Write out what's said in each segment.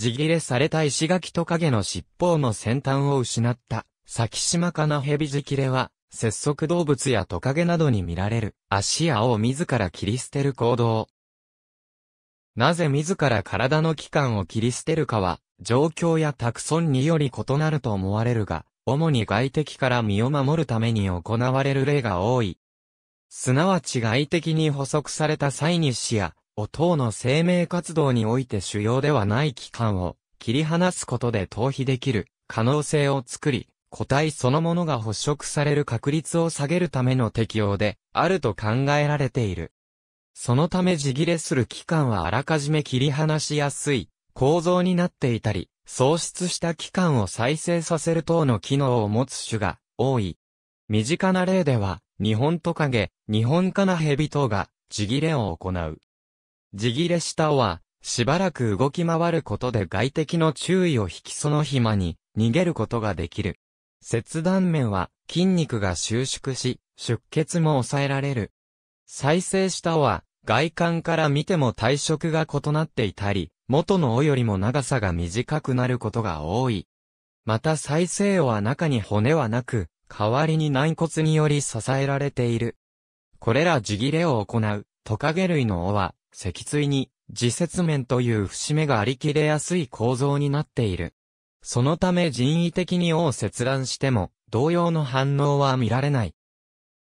地切れされた石垣トカゲの尻尾の先端を失った、先島かな蛇地切れは、節足動物やトカゲなどに見られる、足や尾を自ら切り捨てる行動。なぜ自ら体の器官を切り捨てるかは、状況やタクソンにより異なると思われるが、主に外敵から身を守るために行われる例が多い。すなわち外敵に捕捉された際に死や、を党の生命活動において主要ではない期間を切り離すことで逃避できる可能性を作り、個体そのものが発色される確率を下げるための適用であると考えられている。そのため地切れする期間はあらかじめ切り離しやすい構造になっていたり、喪失した期間を再生させる等の機能を持つ種が多い。身近な例では、日本トカゲ、日本カナヘビ等が地切れを行う。地切れした尾は、しばらく動き回ることで外敵の注意を引きその暇に、逃げることができる。切断面は、筋肉が収縮し、出血も抑えられる。再生した尾は、外観から見ても体色が異なっていたり、元の尾よりも長さが短くなることが多い。また再生尾は中に骨はなく、代わりに軟骨により支えられている。これら地切れを行う、トカゲ類の尾は、脊椎に、自節面という節目がありきれやすい構造になっている。そのため人為的に尾を切断しても、同様の反応は見られない。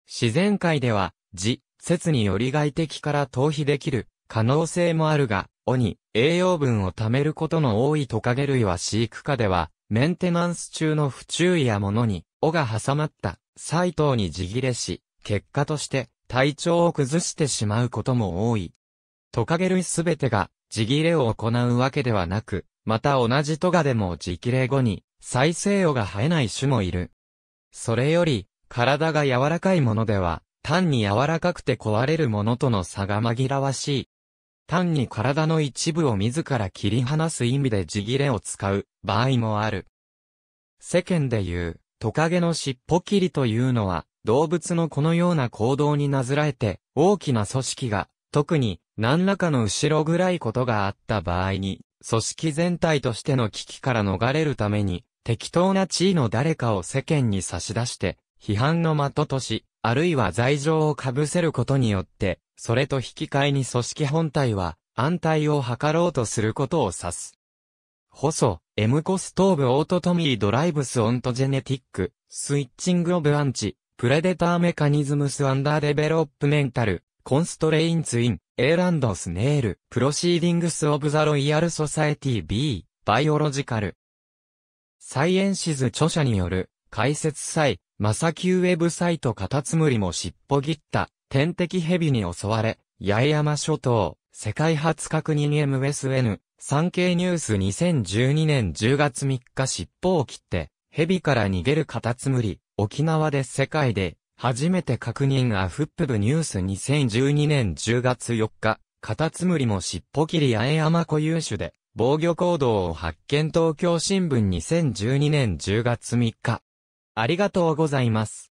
自然界では、自、節により外敵から逃避できる可能性もあるが、尾に栄養分を貯めることの多いトカゲ類は飼育下では、メンテナンス中の不注意やものに、尾が挟まったサイトに地切れし、結果として体調を崩してしまうことも多い。トカゲ類すべてが、地切れを行うわけではなく、また同じトガでも地切れ後に、再生用が生えない種もいる。それより、体が柔らかいものでは、単に柔らかくて壊れるものとの差が紛らわしい。単に体の一部を自ら切り離す意味で地切れを使う場合もある。世間で言う、トカゲの尻尾切りというのは、動物のこのような行動になずらえて、大きな組織が特に何らかの後ろ暗いことがあった場合に、組織全体としての危機から逃れるために、適当な地位の誰かを世間に差し出して、批判の的とし、あるいは罪状を被せることによって、それと引き換えに組織本体は、安泰を図ろうとすることを指す。細、エムコストーブオートトミードライブスオントジェネティック、スイッチングオブアンチ、プレデターメカニズムスアンダーデベロップメンタル、コンストレインツイン、エーランドスネール、プロシーディングスオブザロイヤルソサエティ B、バイオロジカル。サイエンシズ著者による、解説祭、マサキューウェブサイトカタツムリも尻尾切った、天敵蛇に襲われ、八重山諸島、世界初確認 MSN、産経ニュース2012年10月3日尻尾を切って、蛇から逃げるカタツムリ、沖縄で世界で初めて確認アフップ部ニュース2012年10月4日、カタツムリも尻尾切り八重山固有種で、防御行動を発見東京新聞2012年10月3日。ありがとうございます。